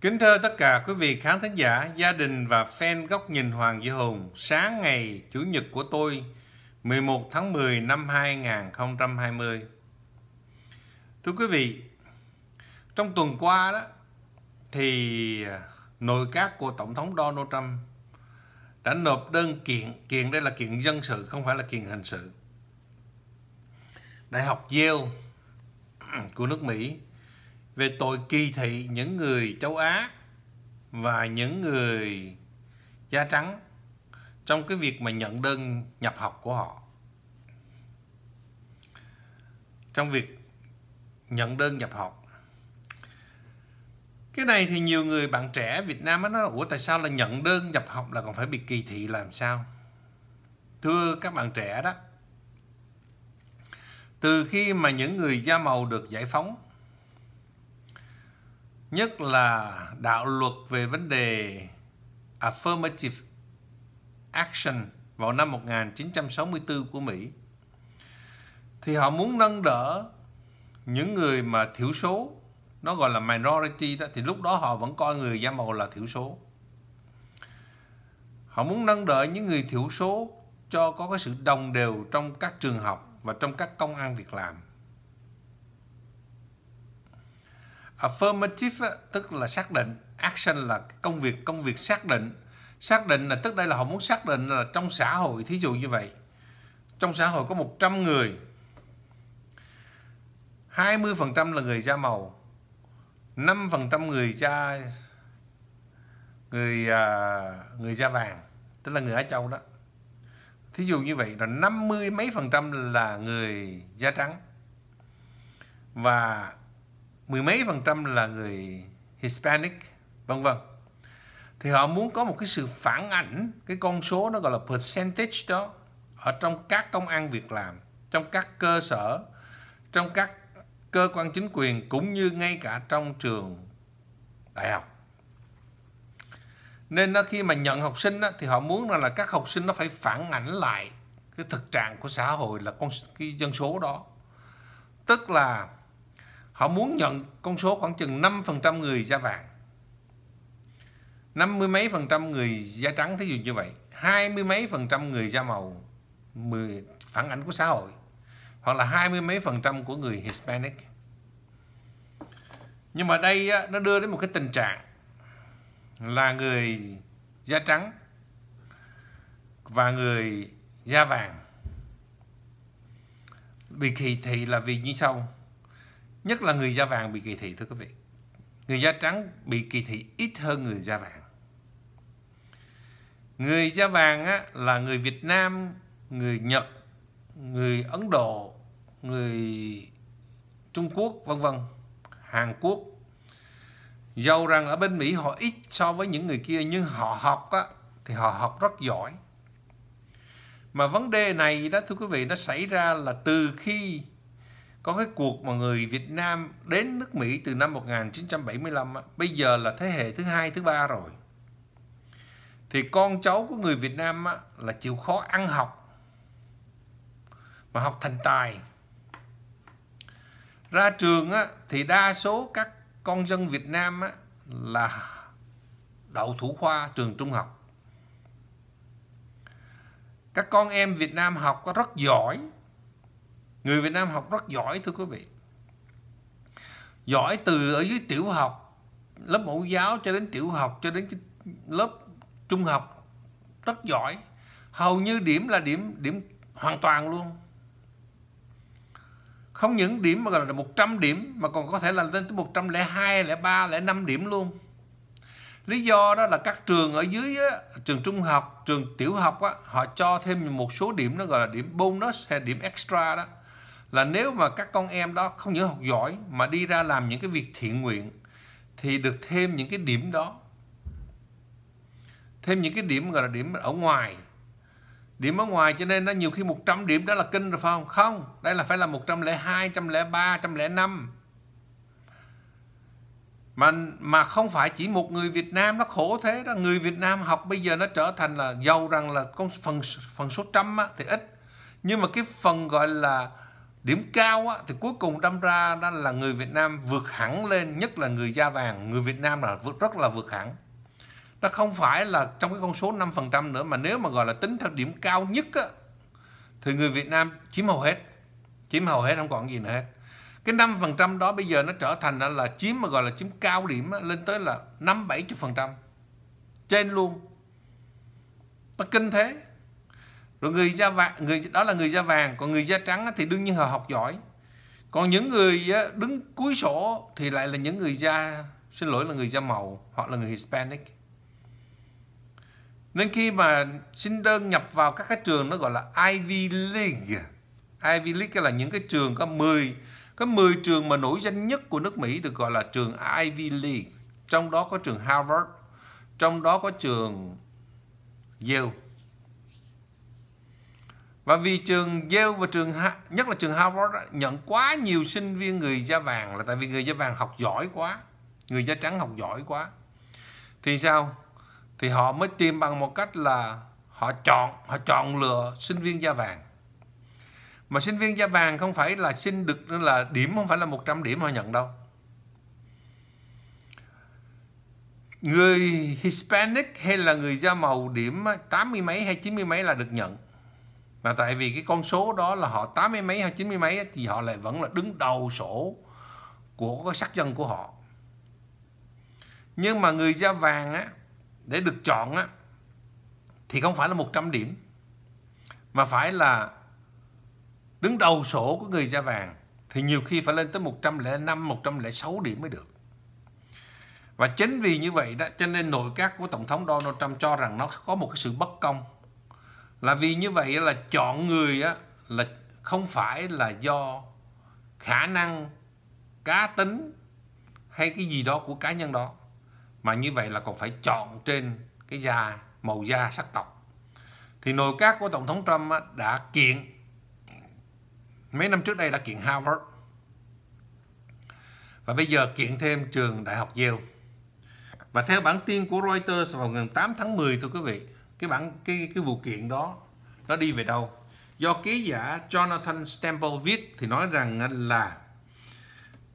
Kính thưa tất cả quý vị khán thính giả, gia đình và fan góc nhìn Hoàng Duy Hùng, sáng ngày Chủ nhật của tôi 11 tháng 10 năm 2020. Thưa quý vị, trong tuần qua đó thì à, nội các của Tổng thống Donald Trump đã nộp đơn kiện, kiện đây là kiện dân sự không phải là kiện hình sự. Đại học Yale của nước Mỹ về tội kỳ thị những người châu Á và những người da trắng trong cái việc mà nhận đơn nhập học của họ. Trong việc nhận đơn nhập học. Cái này thì nhiều người bạn trẻ Việt Nam nó nói Ủa tại sao là nhận đơn nhập học là còn phải bị kỳ thị làm sao? Thưa các bạn trẻ đó, từ khi mà những người da màu được giải phóng nhất là đạo luật về vấn đề affirmative action vào năm 1964 của Mỹ thì họ muốn nâng đỡ những người mà thiểu số nó gọi là minority đó thì lúc đó họ vẫn coi người da màu là thiểu số họ muốn nâng đỡ những người thiểu số cho có cái sự đồng đều trong các trường học và trong các công an việc làm affirmative tức là xác định action là công việc công việc xác định xác định là tức đây là họ muốn xác định là trong xã hội thí dụ như vậy trong xã hội có 100 người 20% là người da màu 5% người da người à, người da vàng tức là người Á Châu đó thí dụ như vậy là 50 mấy phần trăm là người da trắng và mười mấy phần trăm là người Hispanic vân vân thì họ muốn có một cái sự phản ảnh cái con số nó gọi là percentage đó ở trong các công an việc làm trong các cơ sở trong các cơ quan chính quyền cũng như ngay cả trong trường đại học nên nó khi mà nhận học sinh đó, thì họ muốn là, là các học sinh nó phải phản ảnh lại cái thực trạng của xã hội là con cái dân số đó tức là Họ muốn nhận con số khoảng chừng 5% người da vàng. 50 mấy phần trăm người da trắng thí dụ như vậy. 20 mấy phần trăm người da màu phản ảnh của xã hội. Hoặc là 20 mấy phần trăm của người Hispanic. Nhưng mà đây nó đưa đến một cái tình trạng là người da trắng và người da vàng bị kỳ thị là vì như sau Nhất là người da vàng bị kỳ thị thưa quý vị. Người da trắng bị kỳ thị ít hơn người da vàng. Người da vàng á, là người Việt Nam, người Nhật, người Ấn Độ, người Trung Quốc vân vân, Hàn Quốc. Dầu rằng ở bên Mỹ họ ít so với những người kia nhưng họ học á, thì họ học rất giỏi. Mà vấn đề này đó thưa quý vị nó xảy ra là từ khi có cái cuộc mà người Việt Nam đến nước Mỹ từ năm 1975 bây giờ là thế hệ thứ hai thứ ba rồi thì con cháu của người Việt Nam là chịu khó ăn học mà học thành tài ra trường thì đa số các con dân Việt Nam là đậu thủ khoa trường trung học các con em Việt Nam học rất giỏi Người Việt Nam học rất giỏi thưa quý vị. Giỏi từ ở dưới tiểu học, lớp mẫu giáo cho đến tiểu học cho đến lớp trung học rất giỏi. Hầu như điểm là điểm điểm hoàn toàn luôn. Không những điểm mà gọi là 100 điểm mà còn có thể là lên tới 102, 103, 105 điểm luôn. Lý do đó là các trường ở dưới á, trường trung học, trường tiểu học á, họ cho thêm một số điểm nó gọi là điểm bonus hay điểm extra đó là nếu mà các con em đó không những học giỏi mà đi ra làm những cái việc thiện nguyện thì được thêm những cái điểm đó thêm những cái điểm gọi là điểm ở ngoài điểm ở ngoài cho nên nó nhiều khi 100 điểm đó là kinh rồi phải không không đây là phải là 102 103 105 mà mà không phải chỉ một người Việt Nam nó khổ thế đó người Việt Nam học bây giờ nó trở thành là giàu rằng là con phần phần số trăm á, thì ít nhưng mà cái phần gọi là điểm cao á, thì cuối cùng đâm ra đó là người Việt Nam vượt hẳn lên nhất là người da vàng người Việt Nam là vượt rất là vượt hẳn nó không phải là trong cái con số 5% nữa mà nếu mà gọi là tính theo điểm cao nhất á, thì người Việt Nam chiếm hầu hết chiếm hầu hết không còn gì nữa hết cái 5% đó bây giờ nó trở thành là, chiếm mà gọi là chiếm cao điểm á, lên tới là năm bảy phần trăm trên luôn nó kinh thế rồi người da vàng người đó là người da vàng còn người da trắng thì đương nhiên họ học giỏi còn những người đứng cuối sổ thì lại là những người da xin lỗi là người da màu hoặc là người Hispanic nên khi mà xin đơn nhập vào các cái trường nó gọi là Ivy League Ivy League là những cái trường có 10 có 10 trường mà nổi danh nhất của nước Mỹ được gọi là trường Ivy League trong đó có trường Harvard trong đó có trường Yale và vì trường Yale và trường nhất là trường Harvard nhận quá nhiều sinh viên người da vàng là tại vì người da vàng học giỏi quá, người da trắng học giỏi quá. Thì sao? Thì họ mới tìm bằng một cách là họ chọn họ chọn lựa sinh viên da vàng. Mà sinh viên da vàng không phải là xin được là điểm không phải là 100 điểm họ nhận đâu. Người Hispanic hay là người da màu điểm 80 mấy hay 90 mấy là được nhận mà tại vì cái con số đó là họ tám mươi mấy hay chín mươi mấy thì họ lại vẫn là đứng đầu sổ của cái sắc dân của họ nhưng mà người da vàng á để được chọn á thì không phải là 100 điểm mà phải là đứng đầu sổ của người da vàng thì nhiều khi phải lên tới 105, 106 điểm mới được. Và chính vì như vậy đó cho nên nội các của Tổng thống Donald Trump cho rằng nó có một cái sự bất công là vì như vậy là chọn người á là không phải là do khả năng cá tính hay cái gì đó của cá nhân đó mà như vậy là còn phải chọn trên cái da màu da sắc tộc thì nội các của tổng thống Trump á, đã kiện mấy năm trước đây đã kiện Harvard và bây giờ kiện thêm trường đại học Yale và theo bản tin của Reuters vào ngày 8 tháng 10 thưa quý vị cái bản cái cái vụ kiện đó nó đi về đâu do ký giả Jonathan Stemple viết thì nói rằng là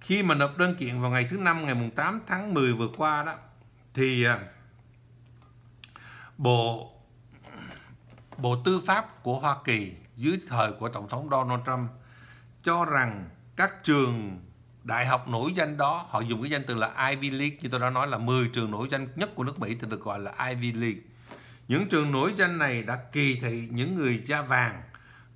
khi mà nộp đơn kiện vào ngày thứ năm ngày 8 tháng 10 vừa qua đó thì à, bộ bộ tư pháp của Hoa Kỳ dưới thời của tổng thống Donald Trump cho rằng các trường đại học nổi danh đó họ dùng cái danh từ là Ivy League như tôi đã nói là 10 trường nổi danh nhất của nước Mỹ thì được gọi là Ivy League những trường nổi danh này đã kỳ thị những người da vàng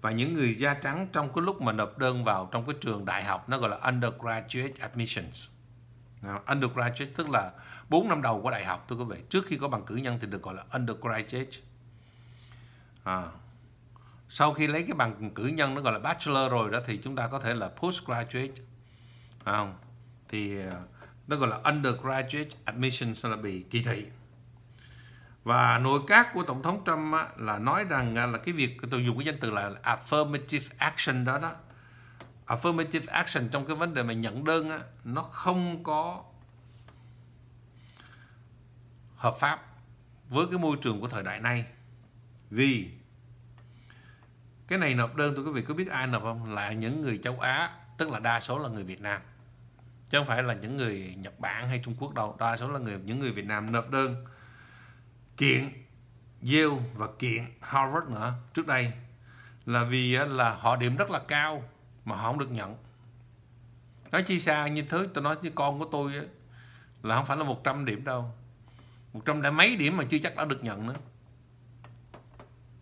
và những người da trắng trong cái lúc mà nộp đơn vào trong cái trường đại học nó gọi là undergraduate admissions. Undergraduate tức là 4 năm đầu của đại học tôi có vẻ Trước khi có bằng cử nhân thì được gọi là undergraduate. À. Sau khi lấy cái bằng cử nhân nó gọi là bachelor rồi đó thì chúng ta có thể là postgraduate. À, thì nó gọi là undergraduate admissions là bị kỳ thị và nội các của tổng thống Trump là nói rằng à, là cái việc tôi dùng cái danh từ là affirmative action đó đó affirmative action trong cái vấn đề mà nhận đơn á, nó không có hợp pháp với cái môi trường của thời đại này vì cái này nộp đơn tôi quý vị có biết ai nộp không là những người châu Á tức là đa số là người Việt Nam chứ không phải là những người Nhật Bản hay Trung Quốc đâu đa số là người những người Việt Nam nộp đơn kiện Yale và kiện Harvard nữa trước đây là vì là họ điểm rất là cao mà họ không được nhận nói chi xa như thứ tôi nói với con của tôi ấy, là không phải là 100 điểm đâu 100 đã mấy điểm mà chưa chắc đã được nhận nữa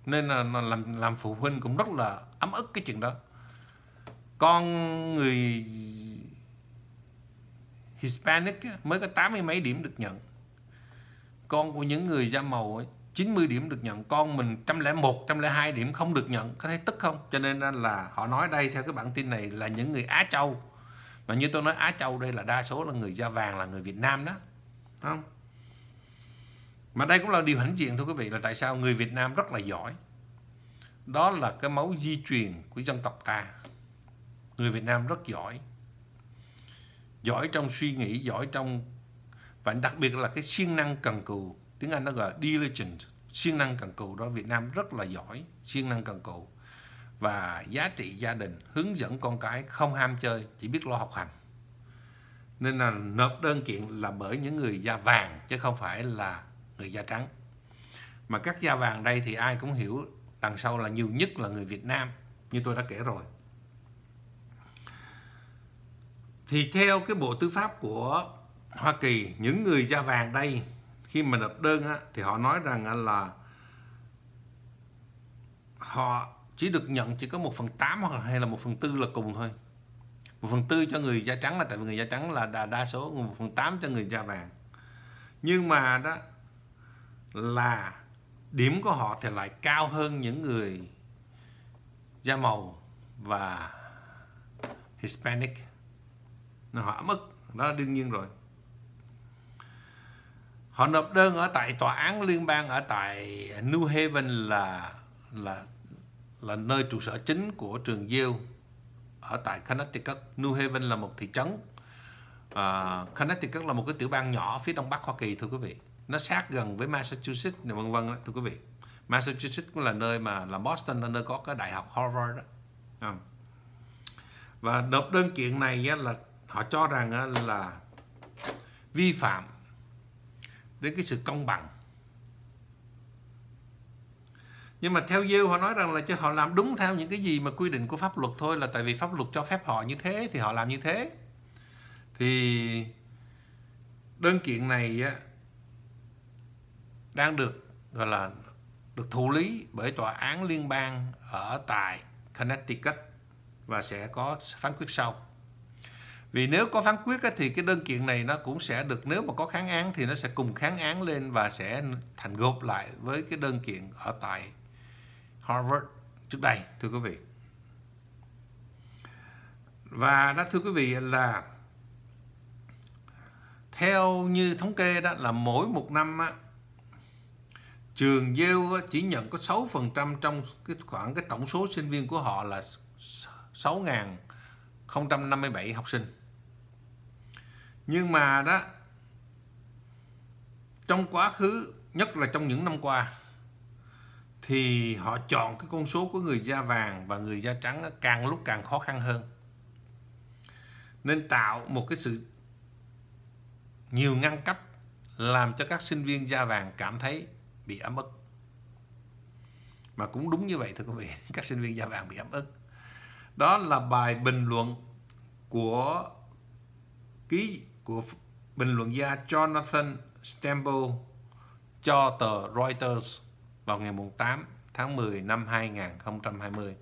nên là làm làm phụ huynh cũng rất là ấm ức cái chuyện đó con người Hispanic mới có tám mươi mấy điểm được nhận con của những người da màu ấy, 90 điểm được nhận con mình 101, 102 điểm không được nhận có thấy tức không cho nên là họ nói đây theo cái bản tin này là những người Á Châu mà như tôi nói Á Châu đây là đa số là người da vàng là người Việt Nam đó không mà đây cũng là điều hãnh diện thôi quý vị là tại sao người Việt Nam rất là giỏi đó là cái máu di truyền của dân tộc ta người Việt Nam rất giỏi giỏi trong suy nghĩ giỏi trong và đặc biệt là cái siêng năng cần cù tiếng Anh nó gọi là diligent siêng năng cần cù đó Việt Nam rất là giỏi siêng năng cần cù và giá trị gia đình hướng dẫn con cái không ham chơi chỉ biết lo học hành nên là nộp đơn kiện là bởi những người da vàng chứ không phải là người da trắng mà các da vàng đây thì ai cũng hiểu đằng sau là nhiều nhất là người Việt Nam như tôi đã kể rồi thì theo cái bộ tư pháp của Hoa Kỳ những người da vàng đây khi mà nộp đơn á, thì họ nói rằng là họ chỉ được nhận chỉ có một phần tám hoặc hay là một phần tư là cùng thôi một phần tư cho người da trắng là tại vì người da trắng là đa, đa số một phần tám cho người da vàng nhưng mà đó là điểm của họ thì lại cao hơn những người da màu và Hispanic nó họ mất đó là đương nhiên rồi họ nộp đơn ở tại tòa án liên bang ở tại New Haven là là là nơi trụ sở chính của trường Yale ở tại Connecticut. New Haven là một thị trấn. Uh, Connecticut là một cái tiểu bang nhỏ phía đông bắc Hoa Kỳ thưa quý vị. Nó sát gần với Massachusetts này vân vân thưa quý vị. Massachusetts cũng là nơi mà là Boston là nơi có cái đại học Harvard đó. À. Và nộp đơn kiện này là họ cho rằng là vi phạm đến cái sự công bằng nhưng mà theo Giêu họ nói rằng là cho họ làm đúng theo những cái gì mà quy định của pháp luật thôi là tại vì pháp luật cho phép họ như thế thì họ làm như thế thì đơn kiện này đang được gọi là được thụ lý bởi tòa án liên bang ở tại Connecticut và sẽ có phán quyết sau vì nếu có phán quyết thì cái đơn kiện này nó cũng sẽ được nếu mà có kháng án thì nó sẽ cùng kháng án lên và sẽ thành gộp lại với cái đơn kiện ở tại Harvard trước đây thưa quý vị và đó thưa quý vị là theo như thống kê đó là mỗi một năm á, trường Yale chỉ nhận có 6% trong cái khoảng cái tổng số sinh viên của họ là 6.057 học sinh nhưng mà đó trong quá khứ nhất là trong những năm qua thì họ chọn cái con số của người da vàng và người da trắng càng lúc càng khó khăn hơn nên tạo một cái sự nhiều ngăn cách làm cho các sinh viên da vàng cảm thấy bị ấm ức mà cũng đúng như vậy thưa quý vị các sinh viên da vàng bị ấm ức đó là bài bình luận của ký của bình luận gia Jonathan Stamble cho tờ Reuters vào ngày 8 tháng 10 năm 2020.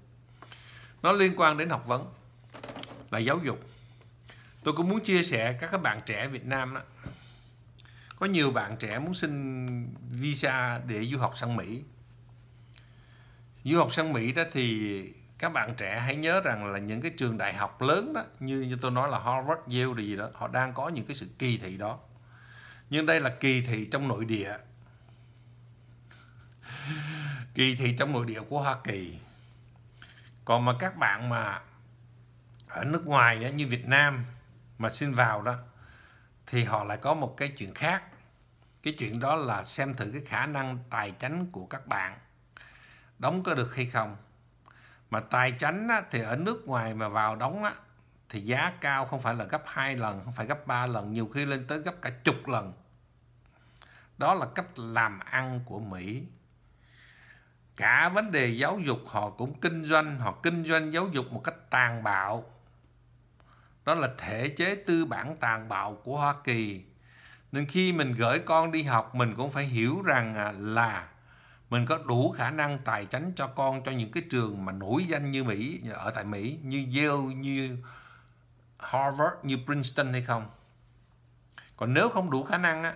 Nó liên quan đến học vấn là giáo dục. Tôi cũng muốn chia sẻ các các bạn trẻ Việt Nam đó. Có nhiều bạn trẻ muốn xin visa để du học sang Mỹ. Du học sang Mỹ đó thì các bạn trẻ hãy nhớ rằng là những cái trường đại học lớn đó như như tôi nói là Harvard, Yale gì đó họ đang có những cái sự kỳ thị đó nhưng đây là kỳ thị trong nội địa kỳ thị trong nội địa của Hoa Kỳ còn mà các bạn mà ở nước ngoài như Việt Nam mà xin vào đó thì họ lại có một cái chuyện khác cái chuyện đó là xem thử cái khả năng tài chính của các bạn đóng có được hay không mà tài chánh á, thì ở nước ngoài mà vào đóng á, thì giá cao không phải là gấp 2 lần không phải gấp 3 lần nhiều khi lên tới gấp cả chục lần đó là cách làm ăn của Mỹ cả vấn đề giáo dục họ cũng kinh doanh họ kinh doanh giáo dục một cách tàn bạo đó là thể chế tư bản tàn bạo của Hoa Kỳ nên khi mình gửi con đi học mình cũng phải hiểu rằng à, là mình có đủ khả năng tài chính cho con cho những cái trường mà nổi danh như Mỹ ở tại Mỹ như Yale như Harvard như Princeton hay không còn nếu không đủ khả năng á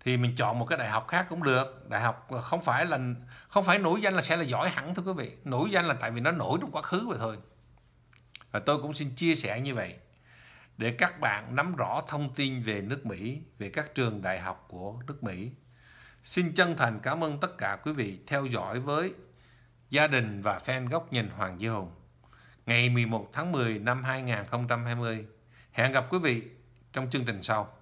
thì mình chọn một cái đại học khác cũng được đại học không phải là không phải nổi danh là sẽ là giỏi hẳn thưa quý vị nổi danh là tại vì nó nổi trong quá khứ vậy thôi và tôi cũng xin chia sẻ như vậy để các bạn nắm rõ thông tin về nước Mỹ về các trường đại học của nước Mỹ Xin chân thành cảm ơn tất cả quý vị theo dõi với gia đình và fan góc nhìn Hoàng Duy Hùng. Ngày 11 tháng 10 năm 2020. Hẹn gặp quý vị trong chương trình sau.